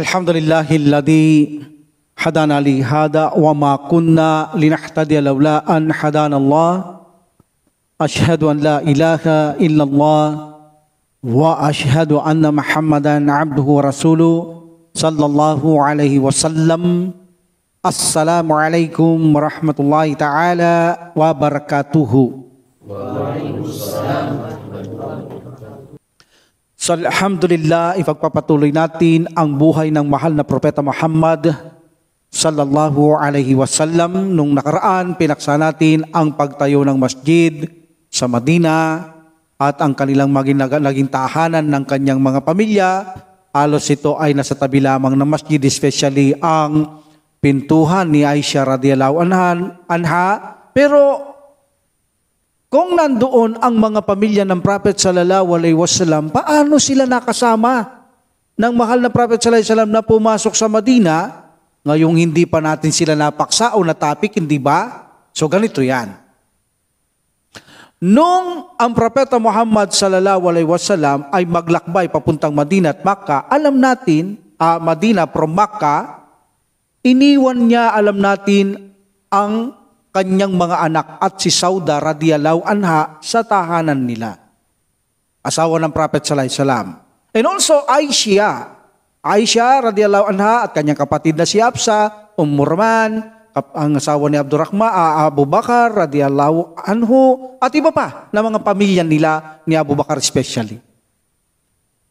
الحمد لله الذي هدانا لهذا وما كنا لنحتدي لولا أن هدانا الله أشهد أن لا إله إلا الله وأشهد أن محمدا عبده ورسوله صلى الله عليه وسلم السلام عليكم ورحمة الله تعالى وبركاته وعليكم السلام So alhamdulillah, ipagpapatuloy natin ang buhay ng mahal na Propeta Muhammad sallallahu alaihi wasallam. Nung nakaraan, pinaksa natin ang pagtayo ng masjid sa Madina at ang kanilang maging, naging tahanan ng kanyang mga pamilya. Alos ito ay nasa tabi lamang ng masjid, especially ang pintuhan ni Aisha radiyallahu anha. Pero kung nandoon ang mga pamilya ng Prophet sallallahu alaihi wasallam, paano sila nakasama ng mahal na Prophet sallallahu alaihi wasallam na pumasok sa Madina? Ngayong hindi pa natin sila napaksa o natapik, hindi ba? So ganito 'yan. Nung ang propeta Muhammad sallallahu alaihi wasallam ay maglakbay papuntang Madina at Makkah, alam natin, uh, Madina from Makkah, iniwan niya alam natin ang kanyang mga anak at si Sauda radiyallahu anha sa tahanan nila. Asawa ng Prophet sallallahu salam. And also Aisha. Aisha radiyallahu anha at kanyang kapatid na si Absa, Umurman, umm ang asawa ni Abdurrahma, ah, Abu Bakar, radiyallahu anhu, at iba pa na mga pamilya nila ni Abu Bakar especially.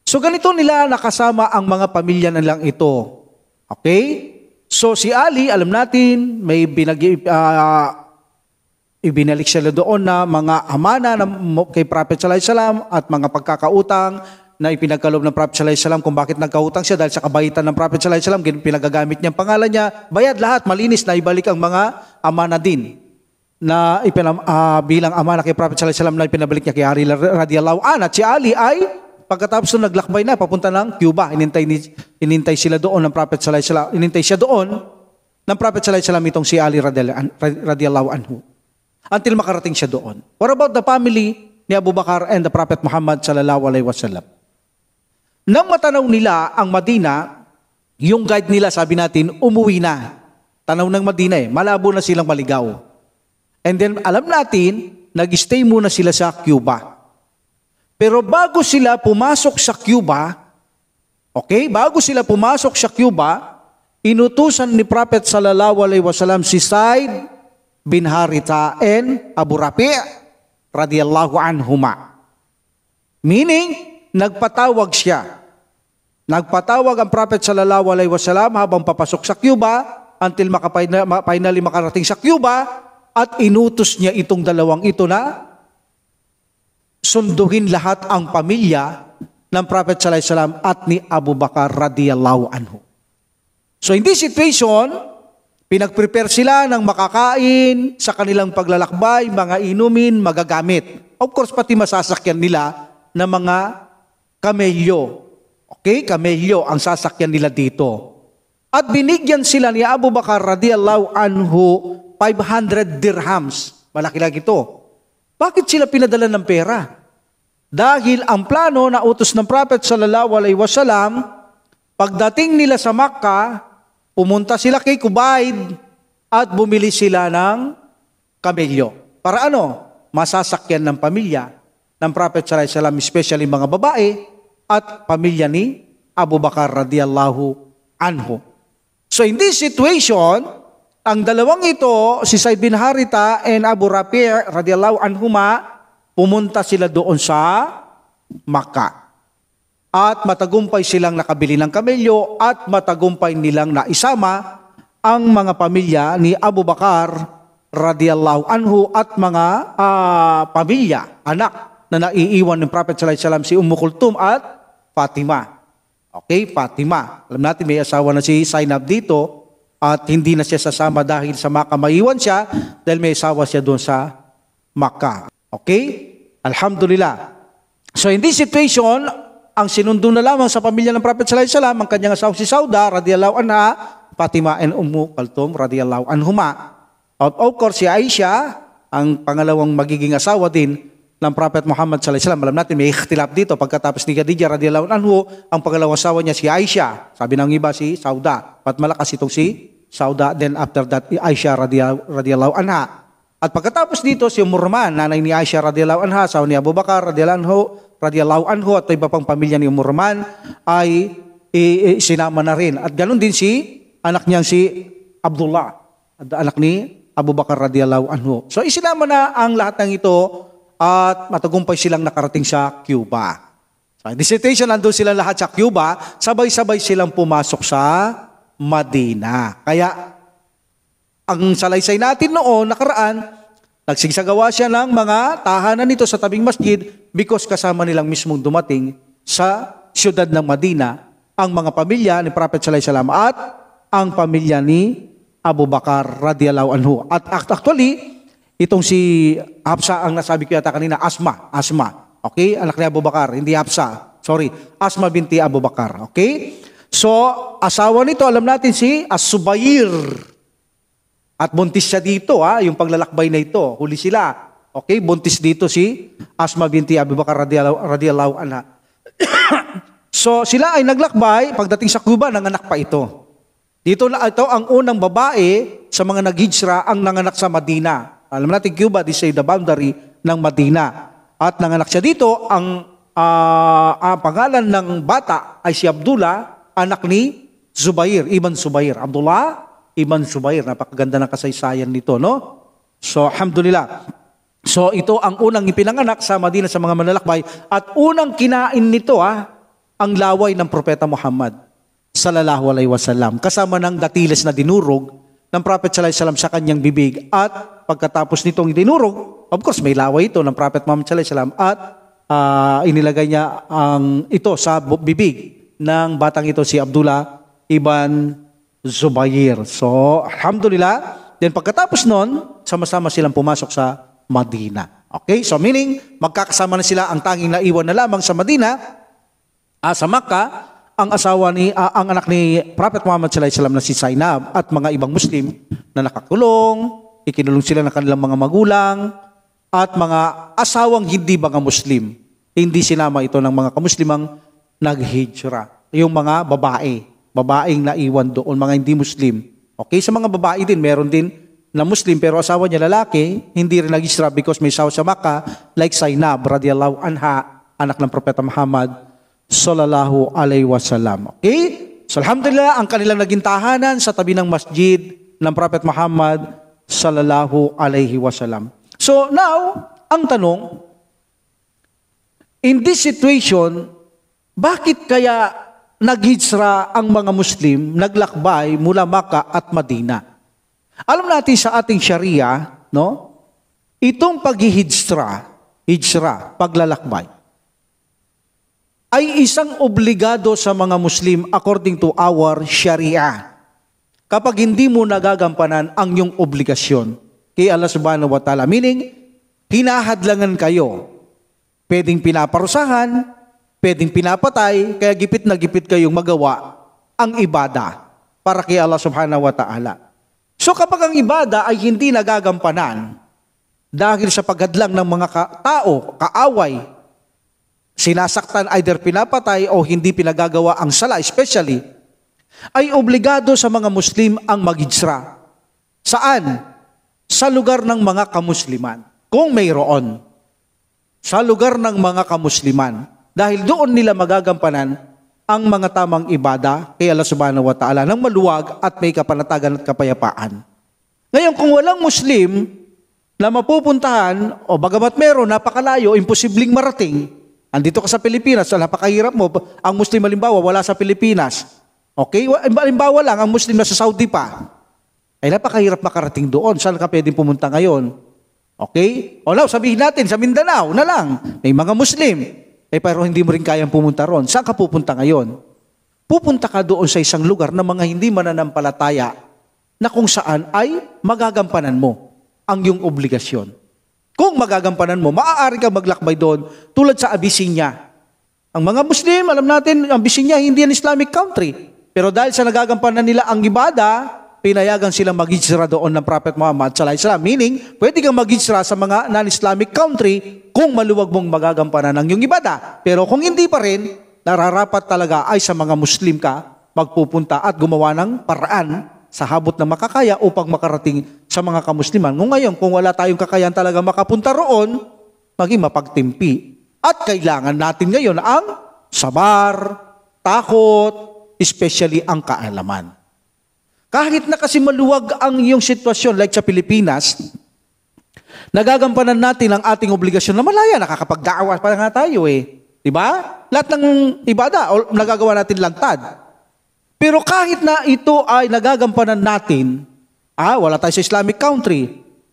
So ganito nila nakasama ang mga pamilya nilang ito. Okay? So si Ali, alam natin, may binag uh, ibinalik siya doon na mga amana na kay Prophet Sallallahu Alaihi Wasallam at mga pagkakautang na ipinagkalob ng Prophet Sallallahu Alaihi Wasallam kung bakit nagkautang siya dahil sa kabaitan ng Prophet Sallallahu Alaihi Wasallam, pinagagamit niya ang pangalan niya, bayad lahat, malinis na ibalik ang mga amana din na ipinam, uh, bilang amana kay Prophet Sallallahu Alaihi Wasallam na ipinabalik niya kay Ali radiyallahu anhu at si Ali ay Pagkatapos nung naglakbay na, papunta ng Cuba, inintay, ni, inintay sila doon ng Prophet Sallallahu Alaihi Wasallam. Inintay siya doon ng Prophet Sallallahu Alaihi Wasallam itong si Ali radiyallahu anhu. Until makarating siya doon. What about the family ni Abu Bakar and the Prophet Muhammad Sallallahu Alaihi Wasallam? Nang matanaw nila ang Madina, yung guide nila sabi natin, umuwi na. Tanaw ng Madina eh, malabo na silang maligaw. And then alam natin, nag-stay muna sila sa Cuba. Pero bago sila pumasok sa Cuba, okay, bago sila pumasok sa Cuba, inutusan ni Prophet sallallahu alaihi wasallam si Said bin Harita and Abu Rafi' radhiyallahu anhuma. Meaning, nagpatawag siya. Nagpatawag ang Prophet sallallahu alaihi wasallam habang papasok sa Cuba until makapainali makarating sa Cuba at inutos niya itong dalawang ito na sunduhin lahat ang pamilya ng Prophet sallallahu alaihi wasallam at ni Abu Bakar radhiyallahu anhu. So in this situation, pinagprepare sila ng makakain sa kanilang paglalakbay, mga inumin, magagamit. Of course, pati masasakyan nila na mga kamelyo. Okay, kamelyo ang sasakyan nila dito. At binigyan sila ni Abu Bakar radhiyallahu anhu 500 dirhams. Malaki lang ito. Bakit sila pinadala ng pera? Dahil ang plano na utos ng Prophet sallallahu alaihi wasallam, pagdating nila sa Makkah, pumunta sila kay Kubayd at bumili sila ng kamelyo. Para ano? Masasakyan ng pamilya ng Prophet sallallahu alaihi wasallam, especially mga babae at pamilya ni Abu Bakar radhiyallahu anhu. So in this situation, ang dalawang ito, si Said bin Harita and Abu Rafi' radiyallahu anhuma, pumunta sila doon sa Maka. At matagumpay silang nakabili ng kamelyo at matagumpay nilang naisama ang mga pamilya ni Abu Bakar radiyallahu anhu at mga uh, pamilya, anak na naiiwan ng Prophet sallallahu alaihi wasallam si Ummu Kultum at Fatima. Okay, Fatima. Alam natin may asawa na si Zainab dito at hindi na siya sasama dahil sa makamaiwan siya dahil may asawa siya doon sa Maka. Okay? Alhamdulillah. So in this situation, ang sinundo na lamang sa pamilya ng Prophet sallallahu alaihi wasallam ang kanyang asawa si Sauda radhiyallahu anha, Fatima and Ummu Kaltum radhiyallahu anhuma. Out of course si Aisha ang pangalawang magiging asawa din ng Prophet Muhammad sallallahu alaihi wasallam. Alam natin may ikhtilaf dito pagkatapos ni Khadija radhiyallahu anhu, ang pangalawang asawa niya si Aisha. Sabi ng iba si Sauda, pat malakas itong si Sauda, then after that, Aisha radiyallahu anha. At pagkatapos dito, si Umurman, nanay ni Aisha radiyallahu anha, sa ni Abu Bakar radiyallahu anhu, radiyallahu at iba pang pamilya ni Umurman, ay i- i- sinama na rin. At ganun din si anak niyang si Abdullah, at anak ni Abu Bakar radiyallahu anhu. So isinama na ang lahat ng ito at matagumpay silang nakarating sa Cuba. Sa dissertation, nandun sila lahat sa Cuba, sabay-sabay silang pumasok sa Madina. Kaya ang salaysay natin noon, nakaraan, nagsigsagawa siya ng mga tahanan nito sa tabing masjid because kasama nilang mismong dumating sa siyudad ng Madina ang mga pamilya ni Prophet Sallallahu Alaihi Wasallam at ang pamilya ni Abu Bakar radiyallahu anhu. At actually, itong si Hafsa ang nasabi ko yata kanina, Asma, Asma. Okay? Anak ni Abu Bakar, hindi Hafsa. Sorry, Asma binti Abu Bakar. Okay? So, asawa nito, alam natin si Asubayir. At buntis siya dito, ha? yung paglalakbay na ito. Huli sila. Okay, buntis dito si Asma binti Abi Bakar radiyallahu anha. so sila ay naglakbay pagdating sa Cuba nanganak pa ito. Dito na ito ang unang babae sa mga naghijra ang nanganak sa Madina. Alam natin Cuba this is the boundary ng Madina. At nanganak siya dito ang uh, ah, ang ah, pangalan ng bata ay si Abdullah anak ni Zubair, Ibn Zubair. Abdullah Ibn Zubair. Napakaganda ng kasaysayan nito, no? So, alhamdulillah. So, ito ang unang ipinanganak sa Madina sa mga manlalakbay at unang kinain nito, ah, ang laway ng Propeta Muhammad sallallahu alaihi wasallam kasama ng datiles na dinurog ng Prophet sallallahu alaihi wasallam sa kanyang bibig at pagkatapos nitong dinurog of course may laway ito ng Prophet Muhammad sallallahu alaihi wasallam at uh, inilagay niya ang ito sa bibig ng batang ito si Abdullah Ibn Zubayr. So, alhamdulillah. Then pagkatapos nun, sama-sama silang pumasok sa Madina. Okay? So meaning, magkakasama na sila ang tanging naiwan na lamang sa Madina, ah, sa Makkah, ang asawa ni uh, ang anak ni Prophet Muhammad sallallahu alaihi wasallam na si Zainab at mga ibang Muslim na nakakulong, ikinulong sila ng kanilang mga magulang at mga asawang hindi mga Muslim. Hindi sinama ito ng mga kamuslimang naghijra. Yung mga babae, babaeng naiwan doon, mga hindi Muslim. Okay, sa mga babae din, meron din na Muslim pero asawa niya lalaki, hindi rin naghijra because may sawa sa Maka, like Zainab radiyallahu anha, anak ng Propeta Muhammad sallallahu alaihi wasallam. Okay? So alhamdulillah, ang kanilang naging tahanan sa tabi ng masjid ng Prophet Muhammad sallallahu alaihi wasallam. So now, ang tanong, in this situation, bakit kaya naghijra ang mga Muslim, naglakbay mula Maka at Madina? Alam natin sa ating Sharia, no? Itong paghihijra, hijra, paglalakbay, ay isang obligado sa mga Muslim according to our Sharia. Kapag hindi mo nagagampanan ang iyong obligasyon kay Allah subhanahu wa ta'ala. Meaning, hinahadlangan kayo. Pwedeng pinaparusahan, Pwedeng pinapatay, kaya gipit na gipit kayong magawa ang ibada para kay Allah subhanahu wa ta'ala. So kapag ang ibada ay hindi nagagampanan dahil sa paghadlang ng mga ka- tao, kaaway, sinasaktan either pinapatay o hindi pinagagawa ang sala, especially, ay obligado sa mga Muslim ang magijra. Saan? Sa lugar ng mga kamusliman, kung mayroon. Sa lugar ng mga kamusliman dahil doon nila magagampanan ang mga tamang ibada kay Allah subhanahu wa ta'ala ng maluwag at may kapanatagan at kapayapaan. Ngayon, kung walang Muslim na mapupuntahan, o bagamat meron, napakalayo, imposibleng marating, andito ka sa Pilipinas, so napakahirap mo, ang Muslim halimbawa wala sa Pilipinas. Okay? Halimbawa lang, ang Muslim na sa Saudi pa. Ay napakahirap makarating doon. Saan ka pwedeng pumunta ngayon? Okay? O now, sabihin natin, sa Mindanao na lang, may mga Muslim eh pero hindi mo rin kayang pumunta ron. Saan ka pupunta ngayon? Pupunta ka doon sa isang lugar na mga hindi mananampalataya na kung saan ay magagampanan mo ang iyong obligasyon. Kung magagampanan mo, maaari kang maglakbay doon tulad sa Abyssinia. Ang mga Muslim, alam natin, ang Abyssinia hindi an Islamic country. Pero dahil sa nagagampanan nila ang ibada, pinayagan silang maghijra doon ng Prophet Muhammad sa Islam. Meaning, pwede kang maghijra sa mga non-Islamic country kung maluwag mong magagampanan ang iyong ibada. Pero kung hindi pa rin, nararapat talaga ay sa mga Muslim ka magpupunta at gumawa ng paraan sa habot na makakaya upang makarating sa mga kamusliman. Nung ngayon, kung wala tayong kakayahan talaga makapunta roon, maging mapagtimpi. At kailangan natin ngayon ang sabar, takot, especially ang kaalaman. Kahit na kasi maluwag ang iyong sitwasyon, like sa Pilipinas, nagagampanan natin ang ating obligasyon na malaya, nakakapagdaawa pa nga tayo eh. Diba? Lahat ng ibada, nagagawa natin lantad. Pero kahit na ito ay nagagampanan natin, ah, wala tayo sa Islamic country.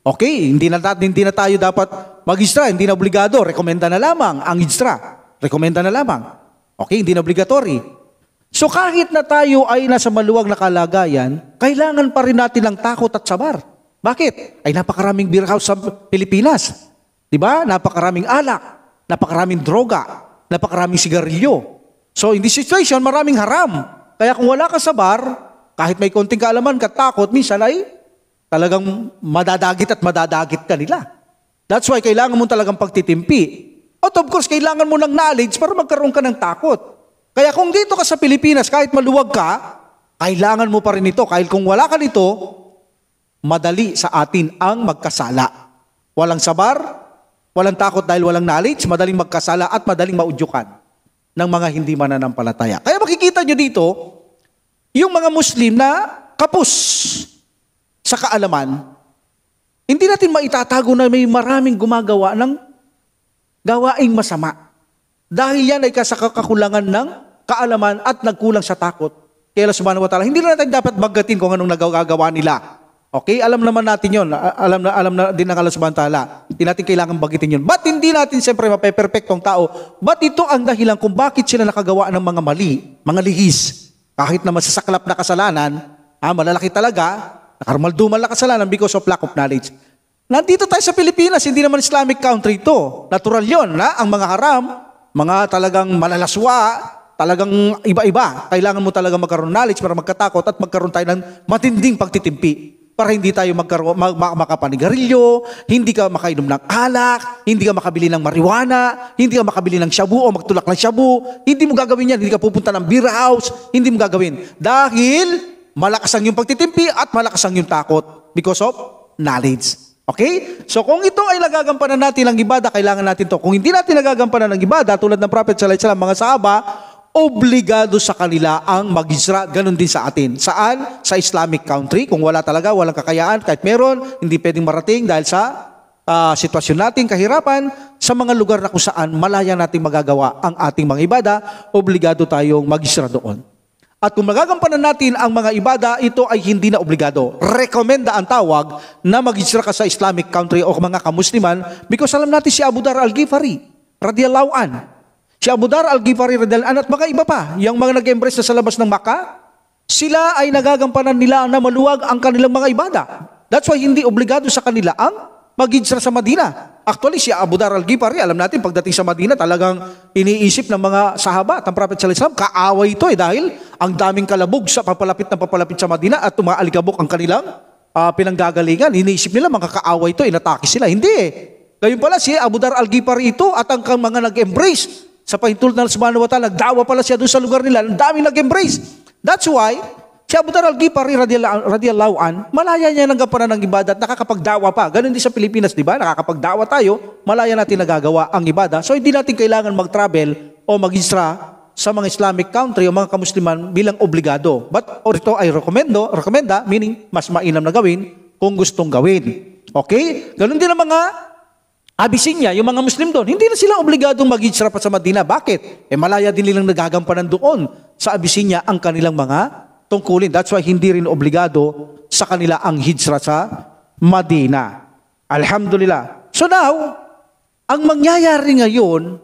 Okay, hindi na, hindi na tayo dapat mag-istra, hindi na obligado, rekomenda na lamang ang istra. Rekomenda na lamang. Okay, hindi na obligatory. So kahit na tayo ay nasa maluwag na kalagayan, kailangan pa rin natin ng takot at sabar. Bakit? Ay napakaraming beer house sa Pilipinas. 'Di ba? Napakaraming alak, napakaraming droga, napakaraming sigarilyo. So in this situation, maraming haram. Kaya kung wala ka sa bar, kahit may konting kaalaman ka, takot, minsan ay talagang madadagit at madadagit ka nila. That's why kailangan mo talagang pagtitimpi. At of course, kailangan mo ng knowledge para magkaroon ka ng takot. Kaya kung dito ka sa Pilipinas, kahit maluwag ka, kailangan mo pa rin ito. Kahit kung wala ka nito, madali sa atin ang magkasala. Walang sabar, walang takot dahil walang knowledge, madaling magkasala at madaling maudyukan ng mga hindi mananampalataya. Kaya makikita nyo dito, yung mga Muslim na kapos sa kaalaman, hindi natin maitatago na may maraming gumagawa ng gawaing masama. Dahil yan ay kasakakulangan ng kaalaman at nagkulang sa takot Kaya Allah subhanahu wa ta'ala. Hindi na natin dapat bagatin kung anong nagagawa nila. Okay, alam naman natin yon. Alam na alam na din ng Allah subhanahu wa ta'ala. Hindi natin kailangan bagitin yon. But hindi natin siyempre mapeperpektong tao. But ito ang dahilan kung bakit sila nakagawa ng mga mali, mga lihis. Kahit na masasaklap na kasalanan, ah, malalaki talaga, nakarmaldumal na kasalanan because of lack of knowledge. Nandito tayo sa Pilipinas, hindi naman Islamic country ito. Natural yon na ang mga haram, mga talagang malalaswa, Talagang iba-iba. Kailangan mo talaga magkaroon ng knowledge para magkatakot at magkaroon tayo ng matinding pagtitimpi para hindi tayo magkaroon, mag, mag, makapanigarilyo, hindi ka makainom ng alak, hindi ka makabili ng marijuana, hindi ka makabili ng shabu o magtulak ng shabu. Hindi mo gagawin yan. Hindi ka pupunta ng beer house. Hindi mo gagawin. Dahil malakas ang iyong pagtitimpi at malakas ang iyong takot because of knowledge. Okay? So kung ito ay nagagampanan natin ang ibada, kailangan natin to. Kung hindi natin nagagampanan ang ibada, tulad ng Prophet Sallallahu Alaihi Wasallam, mga sahaba, obligado sa kanila ang magisra. Ganon din sa atin. Saan? Sa Islamic country. Kung wala talaga, walang kakayaan, kahit meron, hindi pwedeng marating dahil sa uh, sitwasyon natin, kahirapan, sa mga lugar na kung saan malaya natin magagawa ang ating mga ibada, obligado tayong magisra doon. At kung magagampanan natin ang mga ibada, ito ay hindi na obligado. Rekomenda ang tawag na magisra ka sa Islamic country o mga kamusliman because alam natin si Abu Dar al-Ghifari, radiyallahu anhu, Si Abu Dar al-Ghifari Redalan at mga iba pa, yung mga nag-embrace na sa labas ng Maka, sila ay nagagampanan nila na maluwag ang kanilang mga ibada. That's why hindi obligado sa kanila ang mag sa Madina. Actually, si Abu Dar al-Ghifari, alam natin, pagdating sa Madina, talagang iniisip ng mga sahaba, ang Prophet Sallallahu kaaway ito eh, dahil ang daming kalabog sa papalapit na papalapit sa Madina at tumaalikabok ang kanilang uh, pinanggagalingan. Iniisip nila, mga kaaway ito, inatake sila. Hindi eh. Gayun pala, si Abu Dar al-Ghifari ito at ang mga nag-embrace sa pahintulot ng Subhanahu wa Ta'ala, nagdawa pala siya doon sa lugar nila. Ang daming nag-embrace. That's why, si Abu Dhar al-Ghifari radiyallahu an, malaya niya ng gampanan ng ibadat, at nakakapagdawa pa. Ganun din sa Pilipinas, di ba? Nakakapagdawa tayo, malaya natin nagagawa ang ibada. So hindi natin kailangan mag-travel o mag sa mga Islamic country o mga kamusliman bilang obligado. But or ito ay rekomendo, rekomenda, meaning mas mainam na gawin kung gustong gawin. Okay? Ganun din ang mga Abisinya, yung mga Muslim doon, hindi na sila obligadong mag-hijra pa sa Madina. Bakit? Eh malaya din nilang nagagampanan doon sa Abisinya ang kanilang mga tungkulin. That's why hindi rin obligado sa kanila ang hijra sa Madina. Alhamdulillah. So now, ang mangyayari ngayon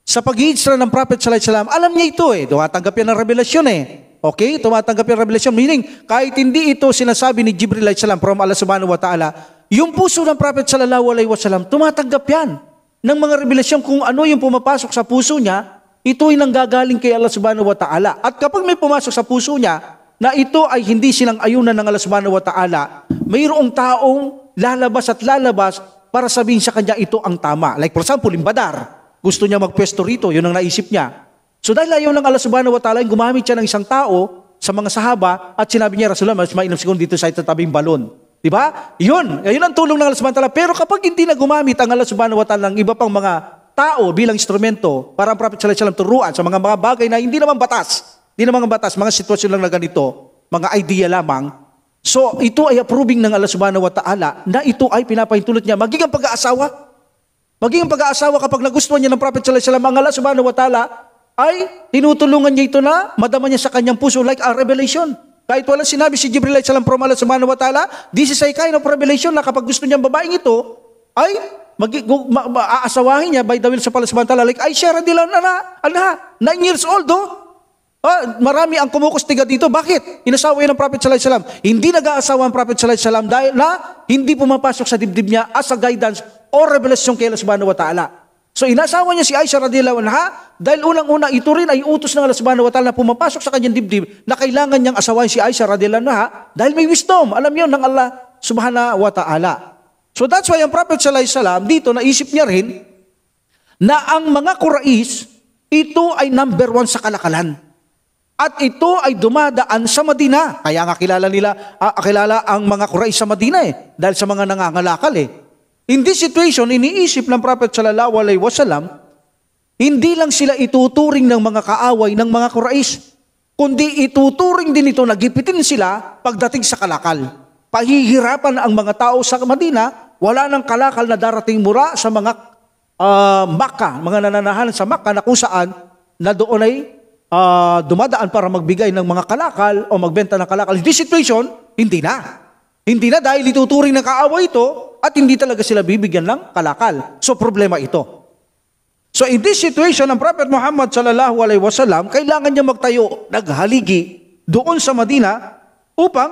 sa pag-hijra ng Prophet sallallahu alaihi wasallam, alam niya ito eh, tumatanggap niya ng revelasyon eh. Okay? Tumatanggap yung revelation. Meaning, kahit hindi ito sinasabi ni Jibril alayhi salam from Allah subhanahu wa ta'ala, yung puso ng Prophet sallallahu alayhi wasallam, tumatanggap yan ng mga revelasyon kung ano yung pumapasok sa puso niya, ito ay nanggagaling kay Allah subhanahu wa ta'ala. At kapag may pumasok sa puso niya, na ito ay hindi silang ayunan ng Allah subhanahu wa ta'ala, mayroong taong lalabas at lalabas para sabihin sa kanya ito ang tama. Like for example, limbadar. Gusto niya magpwesto rito, yun ang naisip niya. So dahil ayaw ng Allah subhanahu wa ta'ala, gumamit siya ng isang tao sa mga sahaba at sinabi niya, Rasulullah, mas mainam siguro dito sa itatabing balon. Di ba? Yun, yun ang tulong ng Allah subhanahu wa ta'ala. Pero kapag hindi na gumamit ang Allah subhanahu wa ta'ala ng iba pang mga tao bilang instrumento para ang Prophet sallallahu alaihi wasallam turuan sa mga mga bagay na hindi naman batas, hindi naman batas, mga sitwasyon lang na ganito, mga idea lamang. So ito ay approving ng Allah subhanahu wa ta'ala na ito ay pinapahintulot niya magiging pag-aasawa. Magiging pag-aasawa kapag nagustuhan niya ng Prophet sallallahu alaihi wasallam ang Allah subhanahu wa ta'ala ay tinutulungan niya ito na madama niya sa kanyang puso like a revelation. Kahit wala sinabi si Jibril salam from Allah subhanahu wa ta'ala, this is a kind of revelation na kapag gusto niyang babaeng ito, ay mag, ma, ma, niya by the will sa Allah subhanahu wa ta'ala. Like, Aisha Shara Dilan na na, ana, nine years old oh. Ah, marami ang kumukustiga dito. Bakit? Inasawa yun ng Prophet Sallallahu Alaihi Wasallam. Hindi nag-aasawa ang Prophet Sallallahu Alaihi Wasallam dahil na hindi pumapasok sa dibdib niya as a guidance or revelation kay Allah subhanahu wa ta'ala. So inasawa niya si Aisha radhiyallahu anha dahil unang-una ito rin ay utos ng Allah subhanahu wa ta'ala na pumapasok sa kanyang dibdib na kailangan niyang asawain si Aisha radhiyallahu anha dahil may wisdom. Alam yon ng Allah subhanahu wa ta'ala. So that's why ang Prophet sallallahu alaihi wasallam dito naisip niya rin na ang mga Quraysh ito ay number one sa kalakalan. At ito ay dumadaan sa Madina. Kaya nga kilala nila, uh, kilala ang mga Quraysh sa Madina eh. Dahil sa mga nangangalakal eh. In this situation, iniisip ng Prophet sallallahu alaihi wasallam, hindi lang sila ituturing ng mga kaaway ng mga Quraysh, kundi ituturing din ito na gipitin sila pagdating sa kalakal. Pahihirapan ang mga tao sa Madina, wala nang kalakal na darating mura sa mga uh, Maka, mga nananahan sa Maka na kung saan na doon ay uh, dumadaan para magbigay ng mga kalakal o magbenta ng kalakal. In this situation, hindi na. Hindi na dahil ituturing ng kaaway ito at hindi talaga sila bibigyan ng kalakal. So problema ito. So in this situation, ang Prophet Muhammad sallallahu alaihi wasallam kailangan niya magtayo, naghaligi doon sa Madina upang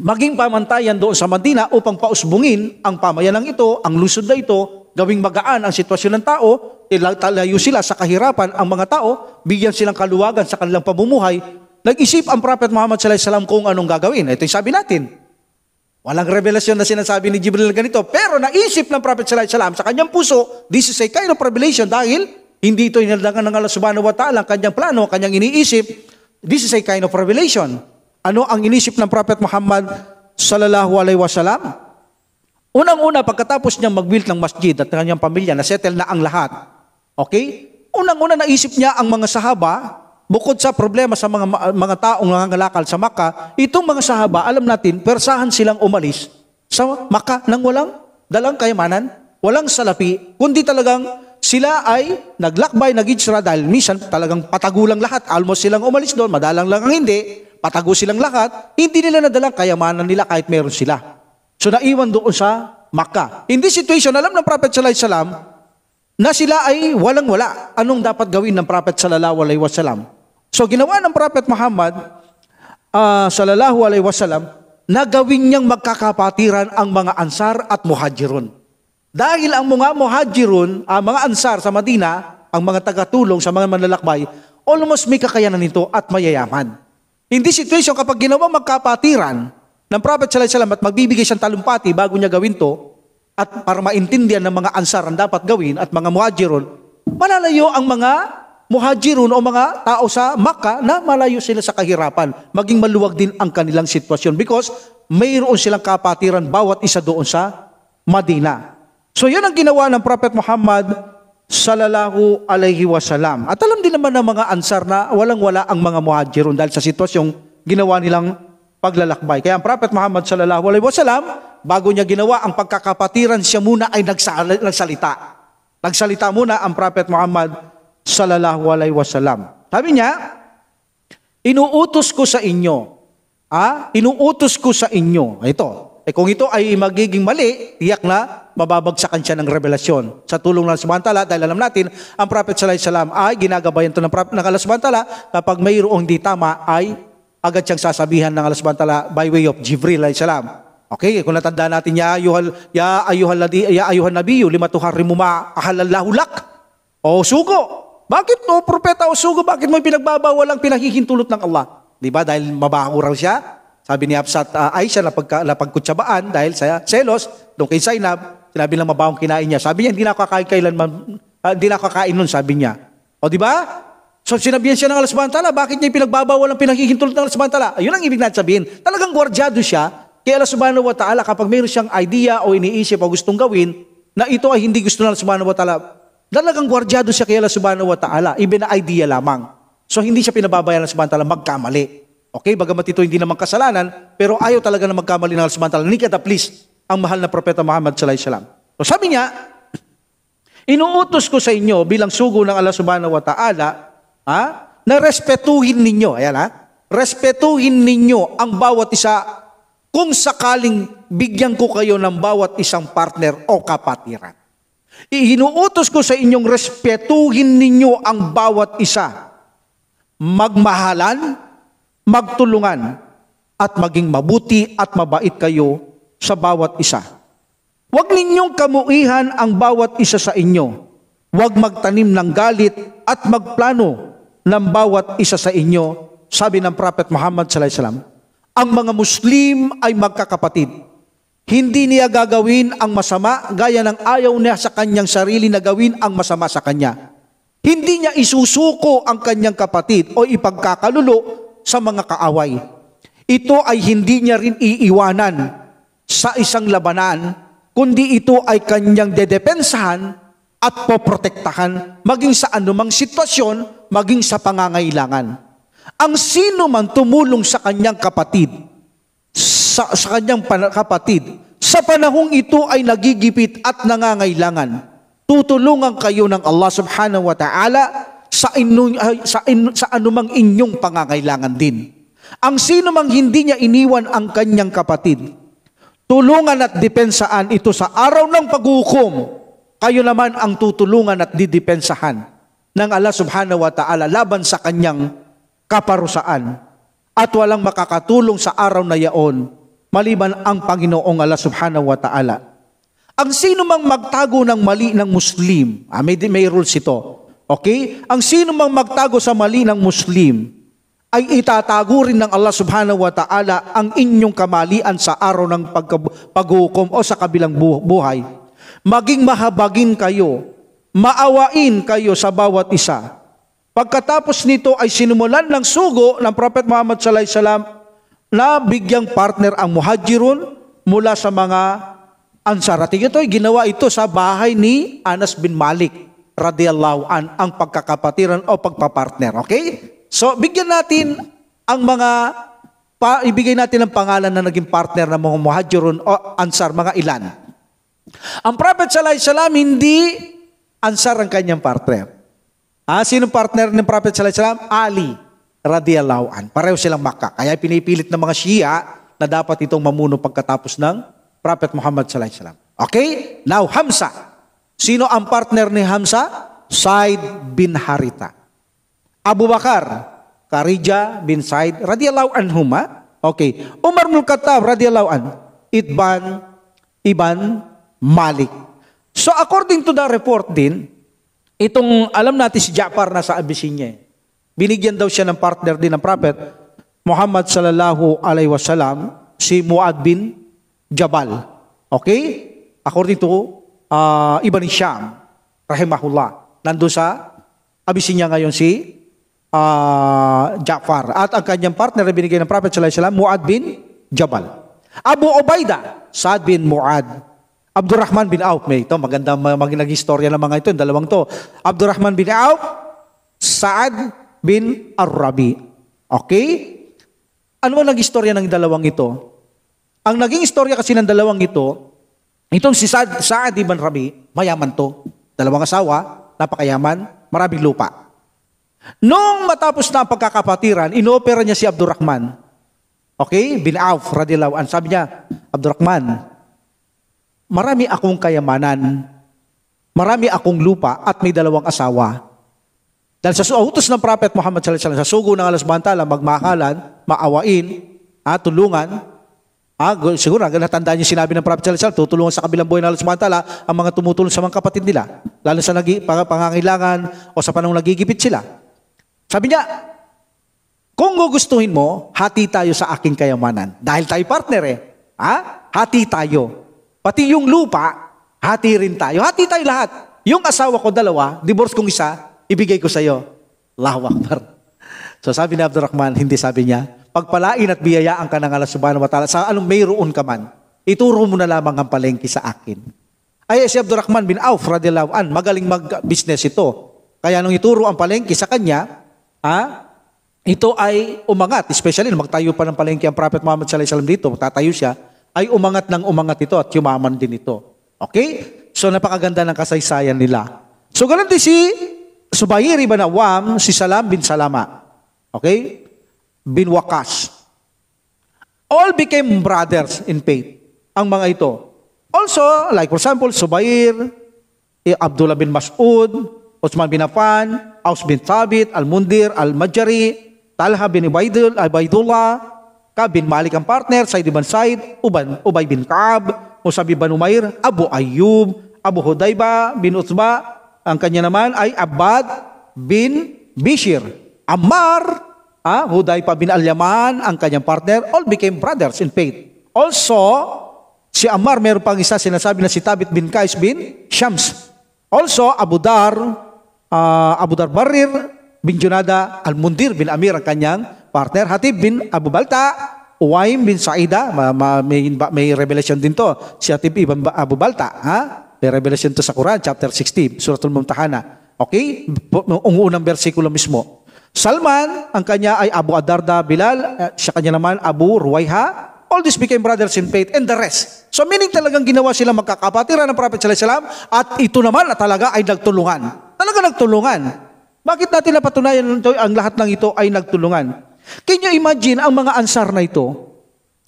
maging pamantayan doon sa Madina upang pausbungin ang pamayanang ito, ang lusod na ito, gawing magaan ang sitwasyon ng tao, ilayo sila sa kahirapan ang mga tao, bigyan silang kaluwagan sa kanilang pamumuhay. Nag-isip ang Prophet Muhammad sallallahu alaihi wasallam kung anong gagawin. Ito yung sabi natin, Walang revelation na sinasabi ni Jibril ganito. Pero naisip ng Prophet Sallallahu Alaihi Wasallam sa kanyang puso, this is a kind of revelation dahil hindi ito inaldangan ng Allah Subhanahu Wa Ta'ala ang kanyang plano, ang kanyang iniisip. This is a kind of revelation. Ano ang inisip ng Prophet Muhammad Sallallahu Alaihi Wasallam? Unang-una, pagkatapos niya mag-build ng masjid at kanyang pamilya, na-settle na ang lahat. Okay? Unang-una naisip niya ang mga sahaba, bukod sa problema sa mga, mga taong nangangalakal sa Maka, itong mga sahaba, alam natin, persahan silang umalis sa Maka nang walang dalang kayamanan, walang salapi, kundi talagang sila ay naglakbay, nag-itsra dahil minsan talagang patagulang lahat. Almost silang umalis doon, madalang lang ang hindi, patago silang lahat, hindi nila nadala kayamanan nila kahit meron sila. So naiwan doon sa Maka. In this situation, alam ng Prophet Sallallahu Alaihi Wasallam, na sila ay walang-wala. Anong dapat gawin ng Prophet sallallahu alaihi wasallam? So ginawa ng Prophet Muhammad uh, sallallahu alaihi wasallam na gawin niyang magkakapatiran ang mga ansar at muhajirun. Dahil ang mga muhajirun, ang uh, mga ansar sa Madina, ang mga tagatulong sa mga manlalakbay, almost may kakayanan nito at mayayaman. In this situation, kapag ginawa magkapatiran ng Prophet sallallahu alaihi wasallam at magbibigay siyang talumpati bago niya gawin to, at para maintindihan ng mga ansar ang dapat gawin at mga muhajirun, malalayo ang mga muhajirun o mga tao sa Maka na malayo sila sa kahirapan. Maging maluwag din ang kanilang sitwasyon because mayroon silang kapatiran bawat isa doon sa Madina. So yun ang ginawa ng Prophet Muhammad sallallahu alaihi wasallam. At alam din naman ng mga ansar na walang-wala ang mga muhajirun dahil sa sitwasyong ginawa nilang paglalakbay. Kaya ang Prophet Muhammad sallallahu alaihi wasallam, bago niya ginawa ang pagkakapatiran, siya muna ay nagsalita. Nagsalita muna ang Prophet Muhammad sallallahu alaihi wasallam. Sabi niya, inuutos ko sa inyo, ah, inuutos ko sa inyo, ito, eh kung ito ay magiging mali, tiyak na mababagsakan siya ng revelasyon. Sa tulong ng Subhantala, dahil alam natin, ang Prophet Sallallahu Alaihi Wasallam ay ginagabayan ito ng, ng Allah Subhantala, kapag mayroong di tama ay agad siyang sasabihan ng Allah subhanahu wa by way of Jibril alayhi salam. Okay, kung natanda natin ya ayuhal ya ayuhal ladi ya ayuhan nabiyo, lima tuharrimu ma ahalallahu lak. O sugo. Bakit no propeta o sugo bakit mo pinagbabawal ang pinahihintulot ng Allah? 'Di ba? Dahil mabaho raw siya. Sabi ni Absat uh, ah, Aisha na pagka, dahil sa selos doon kay Zainab, sinabi lang mabawang kinain niya. Sabi niya, hindi na ako kakain kailanman, uh, hindi na ako kakain nun, sabi niya. O di ba? So sinabihan siya ng Allah subhanahu ta'ala, bakit niya pinagbabawal ang pinakikintulot ng Allah subhanahu Ayun ang ibig natin sabihin. Talagang gwardyado siya. Kaya Allah subhanahu wa ta'ala, kapag mayroon siyang idea o iniisip o gustong gawin, na ito ay hindi gusto ng Allah subhanahu wa ta'ala, talagang gwardyado siya kay Allah subhanahu wa ta'ala. Ibig na idea lamang. So hindi siya pinababayaan ng Allah subhanahu magkamali. Okay, bagamat ito hindi naman kasalanan, pero ayaw talaga na magkamali ng Allah subhanahu wa ta'ala. Nikata please, ang mahal na propeta Muhammad sallallahu alaihi wasallam. So sabi niya, inuutos ko sa inyo bilang sugo ng Allah subhanahu wa ta'ala Ha? Na respetuhin ninyo. Ayan ha. Respetuhin ninyo ang bawat isa kung sakaling bigyan ko kayo ng bawat isang partner o kapatiran. Ihinuutos ko sa inyong respetuhin ninyo ang bawat isa. Magmahalan, magtulungan, at maging mabuti at mabait kayo sa bawat isa. Huwag ninyong kamuihan ang bawat isa sa inyo. Huwag magtanim ng galit at magplano ng bawat isa sa inyo, sabi ng Prophet Muhammad sallallahu alaihi wasallam, ang mga Muslim ay magkakapatid. Hindi niya gagawin ang masama gaya ng ayaw niya sa kanyang sarili na gawin ang masama sa kanya. Hindi niya isusuko ang kanyang kapatid o ipagkakalulo sa mga kaaway. Ito ay hindi niya rin iiwanan sa isang labanan, kundi ito ay kanyang dedepensahan at poprotektahan maging sa anumang sitwasyon maging sa pangangailangan. Ang sino man tumulong sa kanyang kapatid, sa, sa kanyang kapatid, sa panahong ito ay nagigipit at nangangailangan. Tutulungan kayo ng Allah subhanahu wa ta'ala sa, inu, sa, in, sa anumang inyong pangangailangan din. Ang sino mang hindi niya iniwan ang kanyang kapatid, tulungan at depensaan ito sa araw ng paghukom, kayo naman ang tutulungan at didepensahan ng Allah subhanahu wa ta'ala laban sa kanyang kaparusaan at walang makakatulong sa araw na yaon maliban ang Panginoong Allah subhanahu wa ta'ala. Ang sino mang magtago ng mali ng Muslim, ah, may, may rules ito, okay? Ang sino mang magtago sa mali ng Muslim, ay itatago rin ng Allah subhanahu wa ta'ala ang inyong kamalian sa araw ng paghukom o sa kabilang buhay. Maging mahabagin kayo maawain kayo sa bawat isa. Pagkatapos nito ay sinumulan ng sugo ng Prophet Muhammad sallallahu alaihi wasallam na bigyang partner ang muhajirun mula sa mga ansar. At ito ay ginawa ito sa bahay ni Anas bin Malik radiyallahu an ang pagkakapatiran o pagpapartner. Okay? So bigyan natin ang mga pa, ibigay natin ang pangalan na naging partner ng mga muhajirun o ansar, mga ilan. Ang Prophet sallallahu alaihi wasallam hindi Ansar ang kanyang partner. Ah, sinong partner ng Prophet sallallahu alaihi wasallam? Ali radiyallahu an. Pareho silang Makkah. Kaya pinipilit ng mga Shia na dapat itong mamuno pagkatapos ng Prophet Muhammad sallallahu alaihi wasallam. Okay? Now Hamza. Sino ang partner ni Hamza? Said bin Harita. Abu Bakar, Karija bin Said radiyallahu anhuma. Okay. Umar bin Khattab radiyallahu an. Itban, Iban, Malik So according to the report din, itong alam natin si Ja'far na sa Abyssinia. Eh. Binigyan daw siya ng partner din ng Prophet Muhammad sallallahu alaihi wasallam, si Muad bin Jabal. Okay? According to uh, Ibn Hisham, rahimahullah. nandoon sa Abyssinia ngayon si uh, Ja'far. At ang kanyang partner na binigay ng Prophet sallallahu alaihi wasallam, Muad bin Jabal. Abu Ubaida, Sa'd bin Muad Abdurrahman bin Auf. May ito, maganda mag nag-istorya ng mga ito, yung dalawang to. Abdurrahman bin Auf, Saad bin Arabi. Okay? Ano ang nag-istorya ng dalawang ito? Ang naging istorya kasi ng dalawang ito, itong si Saad, Saad ibn Rabi, mayaman to. Dalawang asawa, napakayaman, maraming lupa. Noong matapos na ang pagkakapatiran, inoopera niya si Abdurrahman. Okay? Bin Auf, an. Sabi niya, Abdurrahman, marami akong kayamanan, marami akong lupa at may dalawang asawa. Dahil sa utos ng Prophet Muhammad sallallahu alaihi wasallam, sa sugo ng Allah subhanahu wa magmahalan, maawain, at ah, tulungan, Ah, siguro, natandaan niyo sinabi ng Prophet Sallallahu Alaihi tutulungan sa kabilang buhay ng Allah Subhanahu ang mga tumutulong sa mga kapatid nila, lalo sa nagi, pangangailangan o sa panong nagigipit sila. Sabi niya, kung gugustuhin mo, hati tayo sa aking kayamanan. Dahil tayo partner eh. Ha? Ah, hati tayo. Pati yung lupa, hati rin tayo. Hati tayo lahat. Yung asawa ko dalawa, divorce kong isa, ibigay ko sa iyo. Allahu Akbar. So sabi ni Abdurrahman, hindi sabi niya, pagpalain at biyayaan ka ng Allah subhanahu wa ta'ala, sa anong mayroon ka man, ituro mo na lamang ang palengke sa akin. Ay si Abdurrahman bin Auf radhiyallahu an, magaling mag-business ito. Kaya nung ituro ang palengke sa kanya, ha, ah, ito ay umangat, especially nung magtayo pa ng palengke ang Prophet Muhammad sallallahu alaihi wasallam dito, tatayo siya, ay umangat ng umangat ito at yumaman din ito. Okay? So napakaganda ng kasaysayan nila. So ganun din si Subayir ibn Awam, si Salam bin Salama. Okay? Bin Wakas. All became brothers in faith. Ang mga ito. Also, like for example, Subayr, eh, Abdullah bin Mas'ud, Uthman bin Affan, Aus bin Thabit, Al-Mundir, Al-Majari, Talha bin Ubaidul, Ubaidullah, ka bin Malik ang partner, Said ibn Said, Uban, Ubay bin Kaab, Musab ibn Umair, Abu Ayyub, Abu Hudayba bin Utba, ang kanya naman ay Abad bin Bishir. Ammar, ah, Hudayba bin Al-Yaman, ang kanyang partner, all became brothers in faith. Also, si Ammar meron pang isa sinasabi na si Tabit bin Kais bin Shams. Also, Abu Dar, uh, Abu Dar Barir bin Junada, Al-Mundir bin Amir ang kanyang partner Hatib bin Abu Balta, Uwaim bin Saida, may, may revelation din to. Si Hatib ibn Abu Balta, ha? May revelation to sa Quran, chapter 60, Suratul Mumtahana. Okay? Ang unang bersikulo mismo. Salman, ang kanya ay Abu Adarda Bilal, eh, siya kanya naman Abu Ruwaiha, all these became brothers in faith and the rest. So meaning talagang ginawa sila magkakapatiran ng Prophet Sallallahu Alaihi Wasallam at ito naman na talaga ay nagtulungan. Talaga nagtulungan. Bakit natin napatunayan ang lahat ng ito ay nagtulungan? Can you imagine ang mga ansar na ito?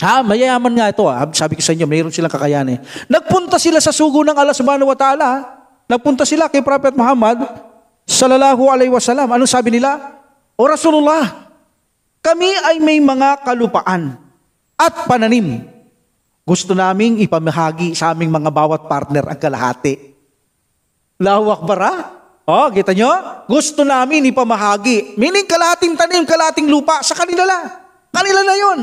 Ha, mayayaman nga ito. Ha? Ah. Sabi ko sa inyo, mayroon silang kakayanin. Nagpunta sila sa sugo ng Allah subhanahu wa ta'ala. Nagpunta sila kay Prophet Muhammad sallallahu alaihi wasallam. Anong sabi nila? O Rasulullah, kami ay may mga kalupaan at pananim. Gusto naming ipamahagi sa aming mga bawat partner ang kalahati. Lawak bara? Oh, kita nyo? Gusto namin ipamahagi. Meaning kalating tanim, kalating lupa, sa kanila na. Kanila na yon.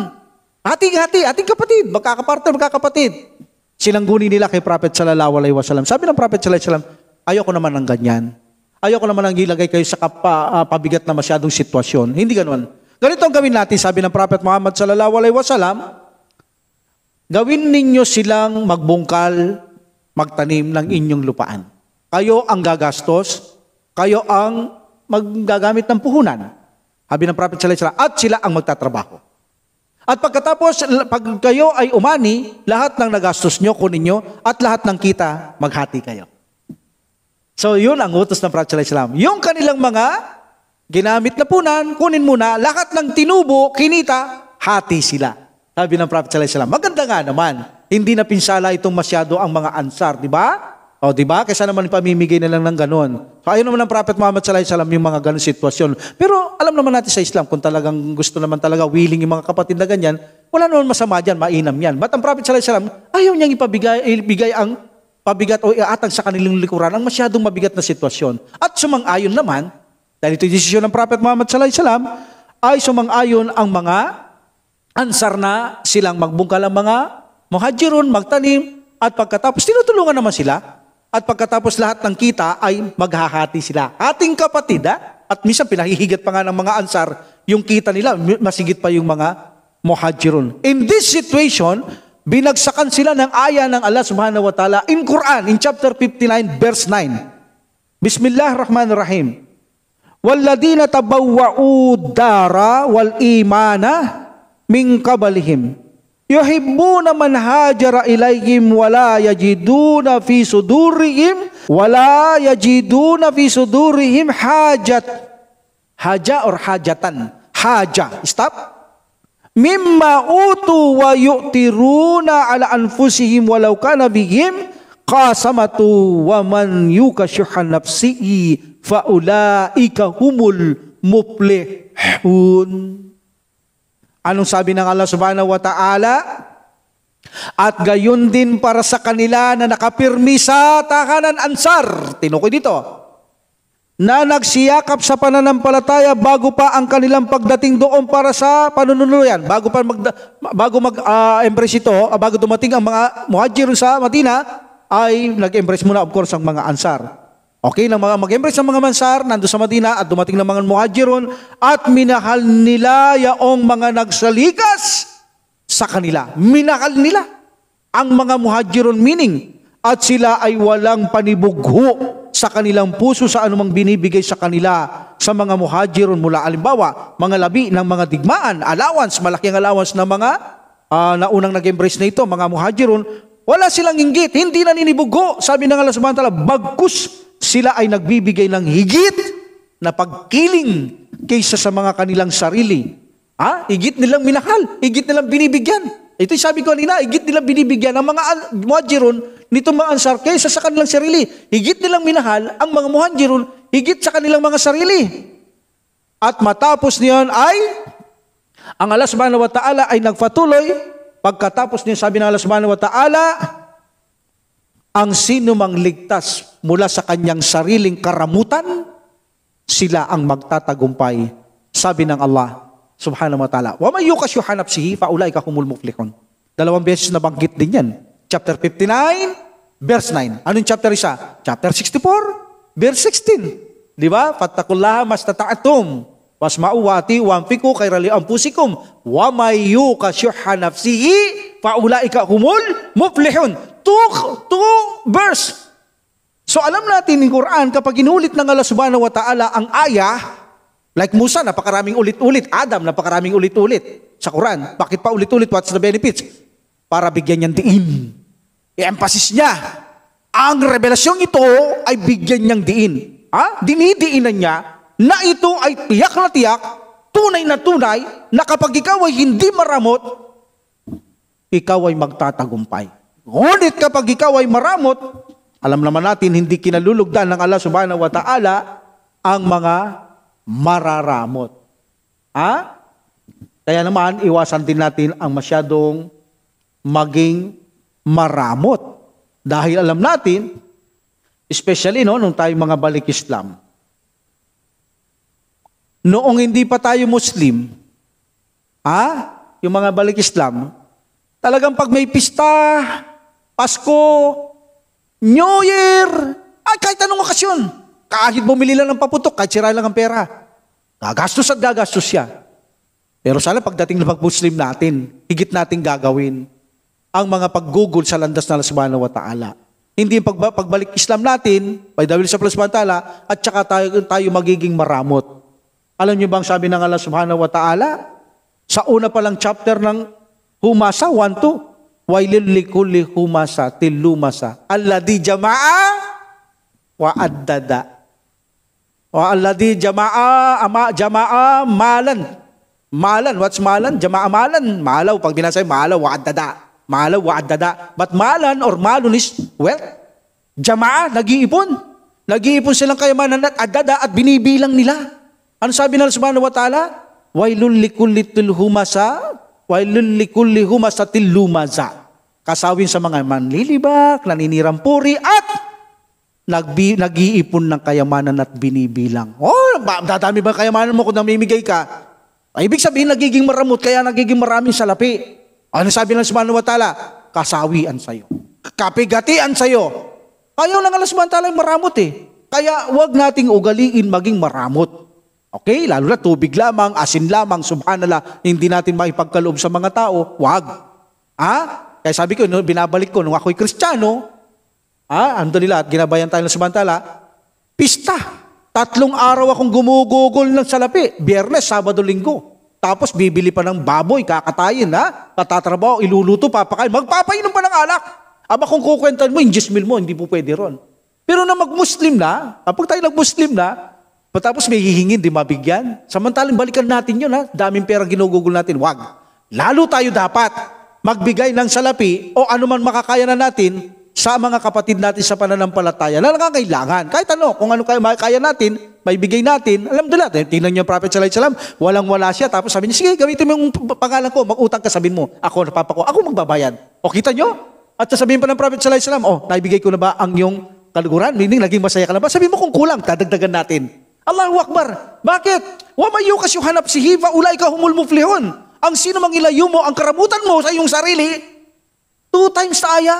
Hati-hati, ating kapatid, magkakapartner, magkakapatid. Silanggunin nila kay Prophet Sallallahu Alaihi Wasallam. Sabi ng Prophet Sallallahu Alaihi Wasallam, ayoko naman ng ganyan. Ayoko naman ang ilagay kayo sa kapa, uh, pabigat na masyadong sitwasyon. Hindi ganoon. Ganito ang gawin natin, sabi ng Prophet Muhammad Sallallahu Alaihi Wasallam, gawin ninyo silang magbungkal, magtanim ng inyong lupaan. Kayo ang gagastos, kayo ang maggagamit ng puhunan. Habi ng prophet sila sila at sila ang magtatrabaho. At pagkatapos, pag kayo ay umani, lahat ng nagastos nyo, kunin nyo, at lahat ng kita, maghati kayo. So yun ang utos ng prophet sila Islam. Yung kanilang mga ginamit na punan, kunin muna, lahat ng tinubo, kinita, hati sila. Sabi ng prophet sila Islam, maganda nga naman, hindi na pinsala itong masyado ang mga ansar, di ba? O, di ba? Kaysa naman pamimigay na lang ng ganun. So, ayun naman ng Prophet Muhammad sallallahu alaihi wasallam yung mga ganun sitwasyon. Pero alam naman natin sa Islam, kung talagang gusto naman talaga willing yung mga kapatid na ganyan, wala naman masama diyan, mainam yan. But ang Prophet sallallahu alaihi wasallam, ayaw niyang ipabigay ibigay ang pabigat o iatang sa kanilang likuran ang masyadong mabigat na sitwasyon. At sumang-ayon naman, dahil ito yung desisyon ng Prophet Muhammad sallallahu alaihi wasallam, ay sumang-ayon ang mga ansar na silang magbungkal ang mga muhajirun, magtanim, at pagkatapos tinutulungan naman sila at pagkatapos lahat ng kita ay maghahati sila. Ating kapatid, ha? Ah, at minsan pinahihigat pa nga ng mga ansar, yung kita nila, masigit pa yung mga muhajirun. In this situation, binagsakan sila ng aya ng Allah subhanahu wa ta'ala in Quran, in chapter 59, verse 9. Bismillahirrahmanirrahim. Walladina tabawwa'u dara wal imana min kabalihim yuhibbuna man hajara ilaihim wala yajiduna fi sudurihim wala yajiduna fi sudurihim hajat haja or hajatan haja stop mimma utu wa yu'tiruna ala anfusihim walau kana bihim qasamatu wa man yukashuhan nafsihi fa ulaika humul muflihun Anong sabi ng Allah subhanahu wa ta'ala? At gayon din para sa kanila na nakapirmi sa tahanan ansar. Tinukoy dito. Na nagsiyakap sa pananampalataya bago pa ang kanilang pagdating doon para sa panunuluyan. Bago pa mag, bago mag uh, ah, embrace ito, uh, bago dumating ang mga muhajir sa Madina, ay nag-embrace muna of course ang mga ansar. Okay lang mga mag-embrace mga mansar, nando sa Madina at dumating ng mga muhajiron at minahal nila yaong mga nagsalikas sa kanila. Minahal nila ang mga muhajiron meaning at sila ay walang panibugho sa kanilang puso sa anumang binibigay sa kanila sa mga muhajiron mula alimbawa, mga labi ng mga digmaan, allowance, malaking allowance ng mga uh, naunang nag-embrace na ito, mga muhajiron, wala silang inggit, hindi na Sabi ng Allah subhanahu wa ta'ala, bagkus sila ay nagbibigay ng higit na pagkiling kaysa sa mga kanilang sarili. Ha? Higit nilang minahal, higit nilang binibigyan. Ito'y sabi ko kanina, higit nilang binibigyan ang mga muhajirun nito mga ansar kaysa sa kanilang sarili. Higit nilang minahal ang mga muhajirun higit sa kanilang mga sarili. At matapos niyon ay ang Allah subhanahu wa ta'ala ay nagpatuloy pagkatapos niya sabi ng Allah subhanahu wa ta'ala ang sino mang ligtas mula sa kanyang sariling karamutan, sila ang magtatagumpay. Sabi ng Allah, subhanahu wa ta'ala, wa may yukas yuhanap sihi, faulay ka humul Dalawang beses na banggit din yan. Chapter 59, verse 9. Anong chapter isa? Chapter 64, verse 16. Di ba? Fattakullaha mas tataatum. Wasma'u wati wamfiku kairali ampusikum. Wa mayu kasyuha nafsihi faulaika humul muflihun. Two, two verse. So alam natin ng Quran, kapag inulit ng Allah subhanahu wa ta'ala ang ayah, like Musa, napakaraming ulit-ulit. Adam, napakaraming ulit-ulit sa Quran. Bakit pa ulit-ulit? What's the benefits? Para bigyan niyang diin. I-emphasis niya. Ang revelasyong ito ay bigyan niyang diin. Ha? Dinidiinan niya na ito ay tiyak na tiyak, tunay na tunay, na kapag ikaw ay hindi maramot, ikaw ay magtatagumpay. Ngunit kapag ikaw ay maramot, alam naman natin, hindi kinalulugdan ng Allah subhanahu wa ta'ala ang mga mararamot. Ha? Kaya naman, iwasan din natin ang masyadong maging maramot. Dahil alam natin, especially no, nung tayong mga balik Islam, noong hindi pa tayo Muslim, ah, yung mga balik Islam, talagang pag may pista, Pasko, New Year, ay kahit anong okasyon, kahit bumili lang ng paputok, kahit sira lang ang pera, gagastos at gagastos siya. Pero sana pagdating ng pag-Muslim natin, higit natin gagawin ang mga paggugol sa landas na Subhanahu wa Ta'ala. Hindi pag pagbalik Islam natin, by the will of Allah at saka tayo, tayo magiging maramot. Alam niyo bang sabi ng Allah subhanahu wa ta'ala? Sa una pa lang chapter ng Humasa 1 2, Wailil likuli humasa tillumasa alladhi jamaa wa addada. Wa alladhi jamaa ama jamaa malan. Malan, what's malan? Jamaa malan, malaw pag binasa malaw wa addada. Malaw wa addada. But malan or malun is wealth. Jamaa nag-iipon. Nag-iipon silang kayamanan at addada at binibilang nila. Ano sabi ng Allah subhanahu wa ta'ala? Wailul likulli tulhumasa, wailul likulli humasa tilumaza. Kasawin sa mga manlilibak, naninirampuri, at nagbi, nag-iipon ng kayamanan at binibilang. Oh, dadami ba kayamanan mo kung namimigay ka? Ay, ah, ibig sabihin, nagiging maramot, kaya nagiging maraming salapi. Ano sabi ng subhanahu wa ta'ala? Kasawian sa'yo. Kapigatian sa'yo. Ayaw ng Allah subhanahu wa ta'ala maramot eh. Kaya wag nating ugaliin maging maramot. Okay, lalo na tubig lamang, asin lamang, subhanallah, hindi natin maipagkaloob sa mga tao, wag. Ha? Kaya sabi ko, binabalik ko, nung ako'y kristyano, ha? ando nila at ginabayan tayo ng sumantala, pista. Tatlong araw akong gumugugol ng salapi, biyernes, sabado, linggo. Tapos bibili pa ng baboy, kakatayin, ha? Patatrabaho, iluluto, papakain, magpapainom pa ng alak. Aba kung kukwentan mo, yung jismil mo, hindi po pwede ron. Pero na mag-Muslim na, kapag tayo nag-Muslim na, Patapos may hihingin, di mabigyan. Samantalang balikan natin yun ha. Daming perang ginugugol natin. Wag. Lalo tayo dapat magbigay ng salapi o anuman makakaya na natin sa mga kapatid natin sa pananampalataya na nangangailangan. Kahit ano, kung ano kaya makakaya natin, may bigay natin, alam nila, eh, tingnan niyo ang Prophet Sallallahu Alaihi Wasallam, walang-wala siya, tapos sabi niya, sige, gamitin mo yung pangalan ko, mag-utang ka, sabihin mo, ako, napapa ko, ako magbabayad. O kita niyo? At sasabihin pa ng Prophet Sallallahu Alaihi Wasallam, oh, naibigay ko na ba ang yung kaluguran? Meaning, naging masaya ka na ba? Sabihin mo kung kulang, dadagdagan natin. Allahu Akbar. Bakit? Wa may yukas yuhanap si Hiva, ulay ka humul muflihon. Ang sino mang ilayo mo, ang karamutan mo sa iyong sarili, two times aya,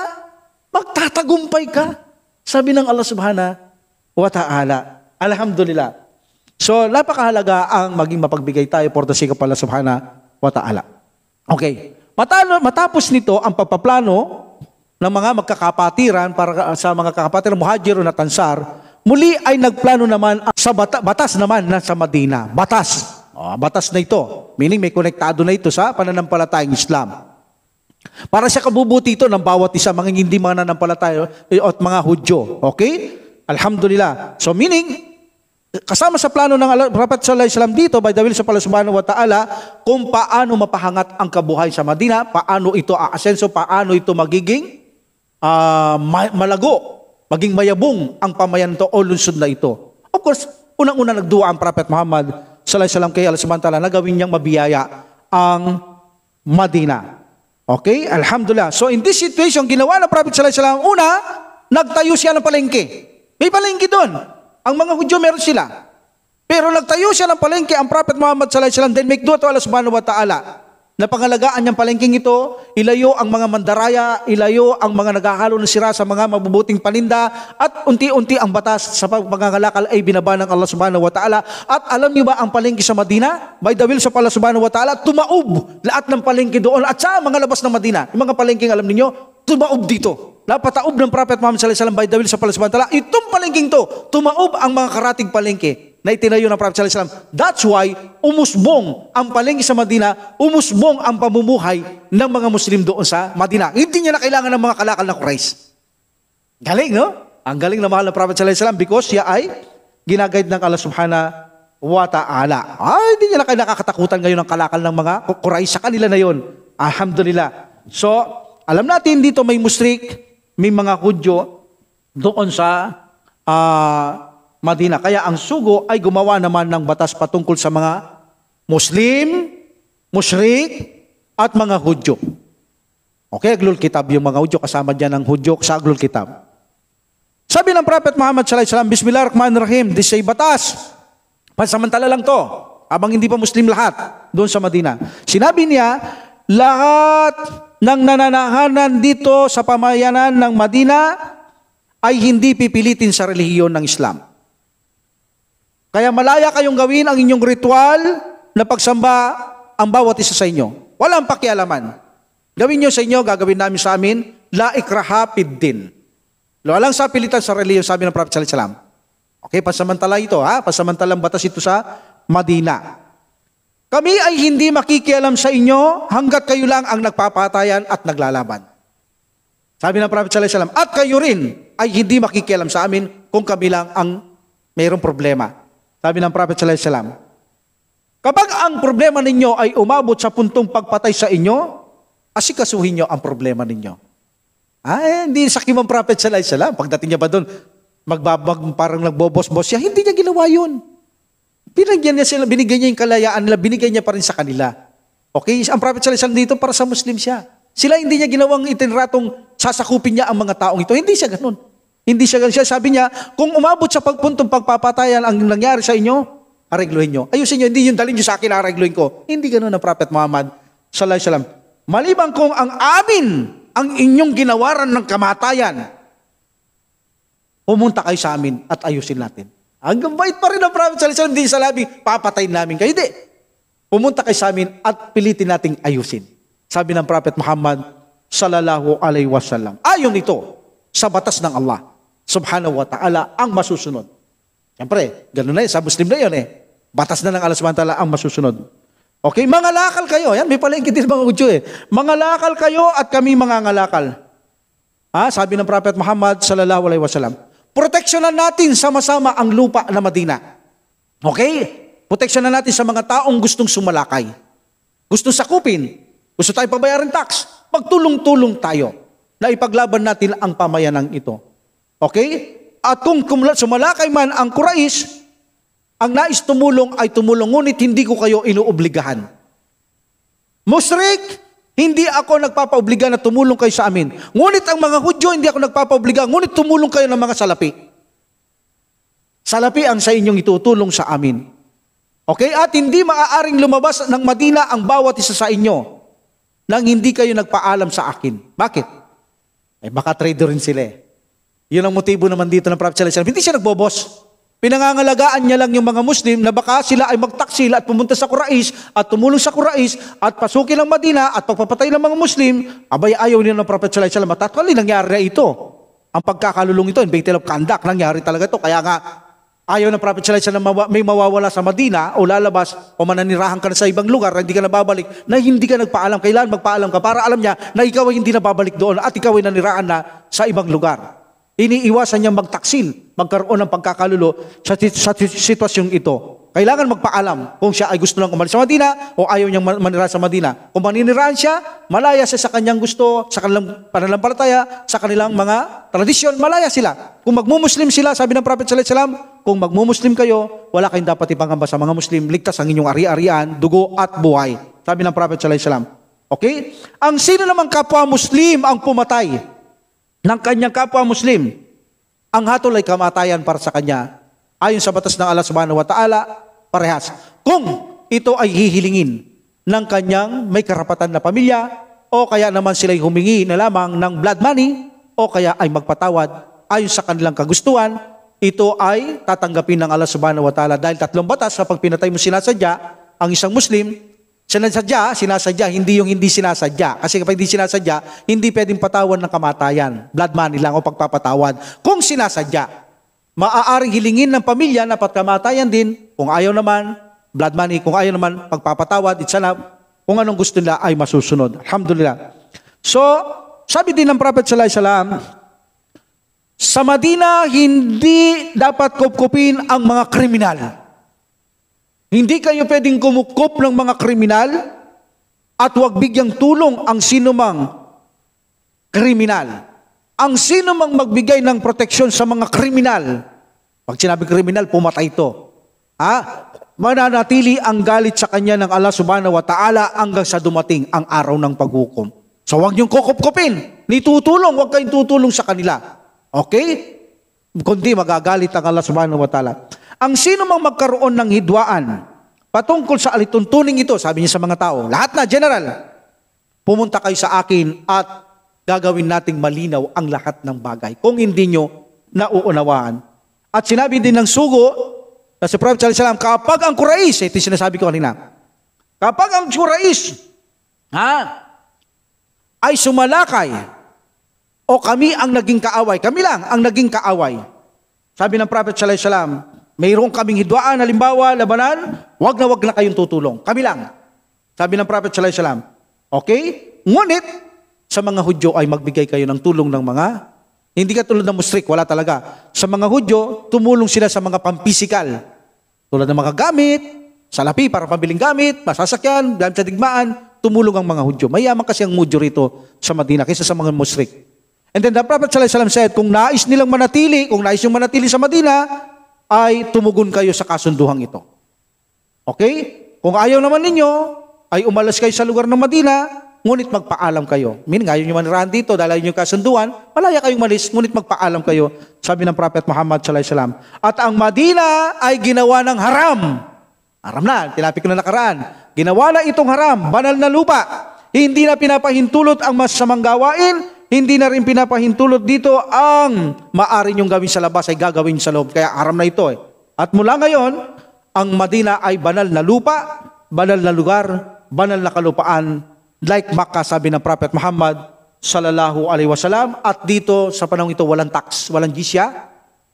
magtatagumpay ka. Sabi ng Allah subhana wa ta'ala. Alhamdulillah. So, napakahalaga ang maging mapagbigay tayo for the sake of Allah subhana wa ta'ala. Okay. Matalo, matapos nito ang pagpaplano ng mga magkakapatiran para sa mga kakapatiran muhajiro na tansar, Muli ay nagplano naman ah, sa bata, batas naman na sa Madina. Batas. Oh, batas na ito. Meaning may konektado na ito sa pananampalatayang Islam. Para sa kabubuti ito ng bawat isa mga hindi mananampalataya eh, at mga Hudyo. Okay? Alhamdulillah. So meaning, kasama sa plano ng Prophet Sallallahu Alaihi Wasallam dito, by the will sa Allah Subhanahu Wa Ta'ala, kung paano mapahangat ang kabuhay sa Madina, paano ito aasenso, paano ito magiging uh, malago maging mayabong ang pamayan o lungsod na ito. Of course, unang-una nagduwa ang Prophet Muhammad sallallahu alaihi wasallam kay Allah subhanahu wa ta'ala na gawin niyang mabiyaya ang Madina. Okay? Alhamdulillah. So in this situation, ginawa ng Prophet sallallahu alaihi wasallam, una, nagtayo siya ng palengke. May palengke doon. Ang mga Hudyo meron sila. Pero nagtayo siya ng palengke ang Prophet Muhammad sallallahu alaihi wasallam then make dua to Allah subhanahu wa ta'ala. Napangalagaan niyang palengking ito, ilayo ang mga mandaraya, ilayo ang mga naghahalo ng sira sa mga mabubuting paninda, at unti-unti ang batas sa pagpangangalakal ay binaba ng Allah subhanahu wa ta'ala. At alam niyo ba ang palengke sa Madina? By the will sa Allah subhanahu wa ta'ala, tumaob lahat ng palengke doon at sa mga labas ng Madina. Yung mga palengking alam niyo, tumaob dito. Napataob ng Prophet Muhammad sallallahu alaihi wasallam by the will sa Allah subhanahu wa ta'ala, itong palengking to, tumaob ang mga karating palengke na itinayo ng Prophet Sallallahu Alaihi Wasallam. That's why umusbong ang palengke sa Madina, umusbong ang pamumuhay ng mga Muslim doon sa Madina. Hindi niya na kailangan ng mga kalakal na Quraysh. Galing, no? Ang galing na mahal ng Prophet Sallallahu Alaihi Wasallam because siya ay ginagayad ng Allah Subhanahu wa Ta'ala. Ay, ah, hindi niya na kailangan kakatakutan ngayon ng kalakal ng mga Quraysh sa kanila na yon. Alhamdulillah. So, alam natin dito may musrik, may mga Hudyo doon sa uh, Madina. Kaya ang sugo ay gumawa naman ng batas patungkol sa mga Muslim, musyrik, at mga Hudyo. Okay, Aglul Kitab yung mga Hudyo, kasama dyan ang Hudyo sa Aglul Kitab. Sabi ng Prophet Muhammad sallallahu alaihi wasallam, Rahim, this ay batas. Pansamantala lang to, abang hindi pa Muslim lahat, doon sa Madina. Sinabi niya, lahat ng nananahanan dito sa pamayanan ng Madina ay hindi pipilitin sa relihiyon ng Islam. Kaya malaya kayong gawin ang inyong ritual na pagsamba ang bawat isa sa inyo. Walang pakialaman. Gawin nyo sa inyo, gagawin namin sa amin, la ikrahapid din. Walang sapilitan sa reliyon, sabi ng Prophet Sallallahu Alaihi Okay, pasamantala ito ha, pasamantalang batas ito sa Madina. Kami ay hindi makikialam sa inyo hanggat kayo lang ang nagpapatayan at naglalaban. Sabi ng Prophet Sallallahu Alaihi at kayo rin ay hindi makikialam sa amin kung kami lang ang mayroong problema. Sabi ng Prophet sallallahu alaihi wasallam, kapag ang problema ninyo ay umabot sa puntong pagpatay sa inyo, asikasuhin nyo ang problema ninyo. Ah, eh, hindi sa kimang prophet Sallallahu alaihi Wasallam. Pagdating niya ba doon, magbabag, parang nagbobos-bos siya. Hindi niya ginawa yun. Binigyan niya sila, binigyan niya yung kalayaan nila, binigyan niya pa rin sa kanila. Okay, ang prophet Sallallahu alaihi Wasallam dito para sa Muslim siya. Sila hindi niya ginawang itinratong sasakupin niya ang mga taong ito. Hindi siya ganun. Hindi siya ganun Sabi niya, kung umabot sa pagpuntong pagpapatayan ang nangyari sa inyo, arigluhin nyo. Ayusin nyo, hindi yung dalhin nyo sa akin, arigluhin ko. Hindi ganun na Prophet Muhammad. Sallallahu alaihi wasallam. Maliban kung ang amin ang inyong ginawaran ng kamatayan, pumunta kayo sa amin at ayusin natin. Hanggang bait pa rin ang Prophet sallallahu alaihi wasallam din sa labi, papatayin namin kayo. Hindi. Pumunta kayo sa amin at pilitin nating ayusin. Sabi ng Prophet Muhammad sallallahu alayhi wasallam. Ayon ito sa batas ng Allah subhanahu wa ta'ala ang masusunod. Siyempre, ganun na yun. Sa Muslim na yun eh. Batas na ng Allah subhanahu wa ta'ala ang masusunod. Okay, mga lakal kayo. Yan, may palengke din mga Udyo eh. Mga lakal kayo at kami mga ngalakal. Ha? Sabi ng Prophet Muhammad sallallahu alaihi wasallam. Proteksyonan natin sama-sama ang lupa na Madina. Okay? Proteksyonan natin sa mga taong gustong sumalakay. Gusto sakupin. Gusto tayo pabayaran tax. Magtulong-tulong tayo na ipaglaban natin ang pamayanang ito. Okay? At kung sumalakay man ang Quraysh, ang nais tumulong ay tumulong, ngunit hindi ko kayo inuobligahan. Musrik, hindi ako nagpapaobliga na tumulong kayo sa amin. Ngunit ang mga Hudyo, hindi ako nagpapaobliga, ngunit tumulong kayo ng mga salapi. Salapi ang sa inyong itutulong sa amin. Okay? At hindi maaaring lumabas ng Madina ang bawat isa sa inyo nang hindi kayo nagpaalam sa akin. Bakit? Eh baka trader rin sila eh. Yun ang motibo naman dito ng Prophet Sallallahu Hindi siya nagbobos. Pinangangalagaan niya lang yung mga Muslim na baka sila ay magtaksila at pumunta sa Quraish at tumulong sa Quraish at pasukin ang Madina at pagpapatay ng mga Muslim, abay ayaw niya ng Prophet Sallallahu Alaihi Wasallam. At actually, nangyari na ito. Ang pagkakalulong ito, invented of conduct, nangyari talaga ito. Kaya nga, ayaw ng Prophet Sallallahu Alaihi Wasallam may mawawala sa Madina o lalabas o mananirahan ka na sa ibang lugar na hindi ka na babalik, na hindi ka nagpaalam. Kailan magpaalam ka para alam niya na ikaw ay hindi na babalik doon at ikaw ay naniraan na sa ibang lugar. Iniiwasan niya magtaksil, magkaroon ng pagkakalulo sa, sa sitwasyong ito. Kailangan magpaalam kung siya ay gusto lang umalis sa Madina o ayaw niyang manira sa Madina. Kung maniniraan siya, malaya siya sa kanyang gusto, sa kanilang pananampalataya, sa kanilang mga tradisyon, malaya sila. Kung magmumuslim sila, sabi ng Prophet sallallahu alaihi wasallam, kung magmumuslim kayo, wala kayong dapat ipangamba sa mga Muslim, ligtas ang inyong ari-arian, dugo at buhay. Sabi ng Prophet sallallahu alaihi wasallam. Okay? Ang sino namang kapwa Muslim ang pumatay ng kanyang kapwa Muslim, ang hatol ay kamatayan para sa kanya ayon sa batas ng Allah subhanahu wa ta'ala parehas. Kung ito ay hihilingin ng kanyang may karapatan na pamilya o kaya naman sila'y humingi na lamang ng blood money o kaya ay magpatawad ayon sa kanilang kagustuhan, ito ay tatanggapin ng Allah subhanahu wa ta'ala dahil tatlong batas sa pagpinatay mo sinasadya ang isang Muslim, Sinasadya, sinasadya, hindi yung hindi sinasadya. Kasi kapag hindi sinasadya, hindi pwedeng patawan ng kamatayan. Blood money lang o pagpapatawad. Kung sinasadya, maaaring hilingin ng pamilya na pagkamatayan din. Kung ayaw naman, blood money. Kung ayaw naman, pagpapatawad, it's enough. Kung anong gusto nila ay masusunod. Alhamdulillah. So, sabi din ng Prophet Sallallahu Alaihi Wasallam, sa Madina, hindi dapat kupkupin ang mga kriminal. Hindi kayo pwedeng kumukop ng mga kriminal at huwag bigyang tulong ang sinumang kriminal. Ang sinumang magbigay ng proteksyon sa mga kriminal, pag sinabi kriminal, pumatay ito. Ha? Mananatili ang galit sa kanya ng Allah subhanahu wa ta'ala hanggang sa dumating ang araw ng paghukom. So huwag niyong kukup-kupin. tutulong, huwag kayong tutulong sa kanila. Okay? Kundi magagalit ang Allah subhanahu wa ta'ala. Ang sino mang magkaroon ng hidwaan patungkol sa alituntuning ito, sabi niya sa mga tao, lahat na, general, pumunta kayo sa akin at gagawin nating malinaw ang lahat ng bagay. Kung hindi nyo nauunawaan. At sinabi din ng sugo na si Prophet Salam, kapag ang Quraysh, ito yung sinasabi ko kanina, kapag ang Quraysh, ha, ay sumalakay, o kami ang naging kaaway, kami lang ang naging kaaway. Sabi ng Prophet Salam, mayroon kaming hidwaan, halimbawa, labanan, wag na wag na kayong tutulong. Kami lang. Sabi ng Prophet Sallallahu Alaihi Wasallam. Okay? Ngunit, sa mga Hudyo ay magbigay kayo ng tulong ng mga hindi ka tulad ng musrik, wala talaga. Sa mga Hudyo, tumulong sila sa mga pampisikal. Tulad ng mga gamit, salapi para pambiling gamit, masasakyan, gamit sa digmaan, tumulong ang mga Hudyo. Mayaman kasi ang Hudyo rito sa Madina kaysa sa mga musrik. And then the Prophet Sallallahu Alaihi Wasallam said, kung nais nilang manatili, kung nais yung manatili sa Madina, ay tumugon kayo sa kasunduhang ito. Okay? Kung ayaw naman ninyo, ay umalas kayo sa lugar ng Madina, ngunit magpaalam kayo. Meaning, ayaw nyo manirahan dito dahil ayaw kasunduan, malaya kayong malis, ngunit magpaalam kayo, sabi ng Prophet Muhammad Wasallam. At ang Madina ay ginawa ng haram. Haram na, tinapik ko na nakaraan. Ginawa na itong haram, banal na lupa. Hindi na pinapahintulot ang masamang gawain, hindi na rin pinapahintulot dito ang maari niyong gawin sa labas ay gagawin sa loob. Kaya haram na ito eh. At mula ngayon, ang Madina ay banal na lupa, banal na lugar, banal na kalupaan. Like Makkah sabi ng Prophet Muhammad sallallahu alaihi wasallam at dito sa panahon ito walang tax, walang jisya.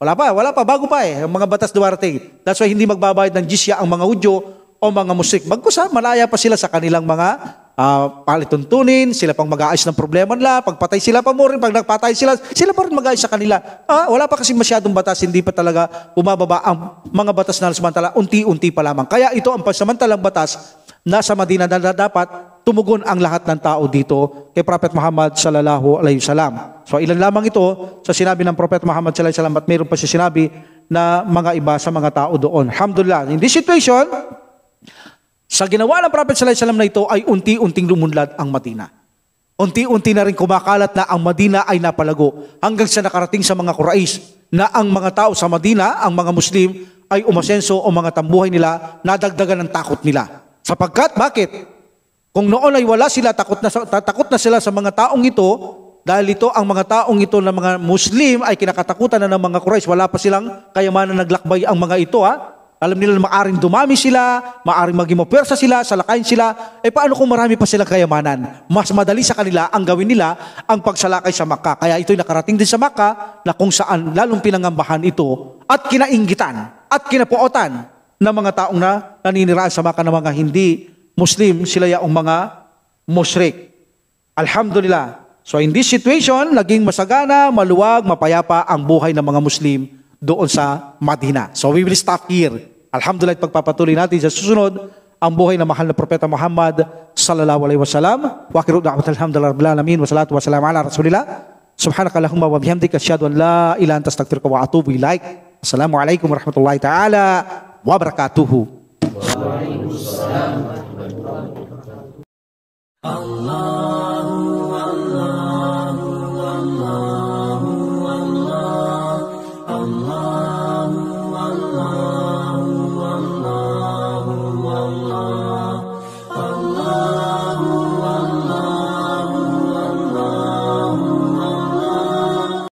Wala pa, wala pa, bago pa eh, ang mga batas duwarating. That's why hindi magbabayad ng jisya ang mga Udyo o mga musik. Magkusa, malaya pa sila sa kanilang mga uh, palituntunin, sila pang mag-aayos ng problema nila, pagpatay sila pa mo rin, pag nagpatay sila, sila pa rin mag-aayos sa kanila. Ah, wala pa kasi masyadong batas, hindi pa talaga bumababa ang mga batas na samantala, unti-unti pa lamang. Kaya ito ang pansamantalang batas na sa Madina na dapat tumugon ang lahat ng tao dito kay Prophet Muhammad sallallahu alaihi wasallam. So ilan lamang ito sa sinabi ng Prophet Muhammad sallallahu alaihi wasallam at mayroon pa siya sinabi na mga iba sa mga tao doon. Alhamdulillah, in this situation, sa ginawa ng Prophet Sallallahu Alaihi na ito ay unti-unting lumunlad ang Madina. Unti-unti na rin kumakalat na ang Madina ay napalago hanggang sa nakarating sa mga Quraysh na ang mga tao sa Madina, ang mga Muslim, ay umasenso o mga tambuhay nila, nadagdagan ng takot nila. Sapagkat, bakit? Kung noon ay wala sila, takot na, takot na sila sa mga taong ito, dahil ito, ang mga taong ito na mga Muslim ay kinakatakutan na ng mga Quraysh. Wala pa silang kayamanan naglakbay ang mga ito, ha? Alam nila na maaring dumami sila, maaring maging mapersa sila, salakayin sila. Eh paano kung marami pa silang kayamanan? Mas madali sa kanila ang gawin nila ang pagsalakay sa Maka. Kaya ito'y nakarating din sa Maka na kung saan lalong pinangambahan ito at kinainggitan at kinapuotan ng mga taong na naniniraan sa Maka ng mga hindi Muslim, sila yaong mga musyrik. Alhamdulillah. So in this situation, naging masagana, maluwag, mapayapa ang buhay ng mga Muslim doon sa Madina. So we will stop here. Alhamdulillah, pagpapatuloy natin sa susunod ang buhay ng mahal na Propeta Muhammad sallallahu alaihi wasallam. Wa akiru da'wat alhamdulillah rabbil alamin wa salatu wa salam ala rasulillah. Subhanaka Allahumma wa bihamdika asyhadu an la ilaha anta astaghfiruka wa atubu ilaik. Assalamu alaikum warahmatullahi taala wabarakatuh. Wa alaikum assalam wa rahmatullahi Allah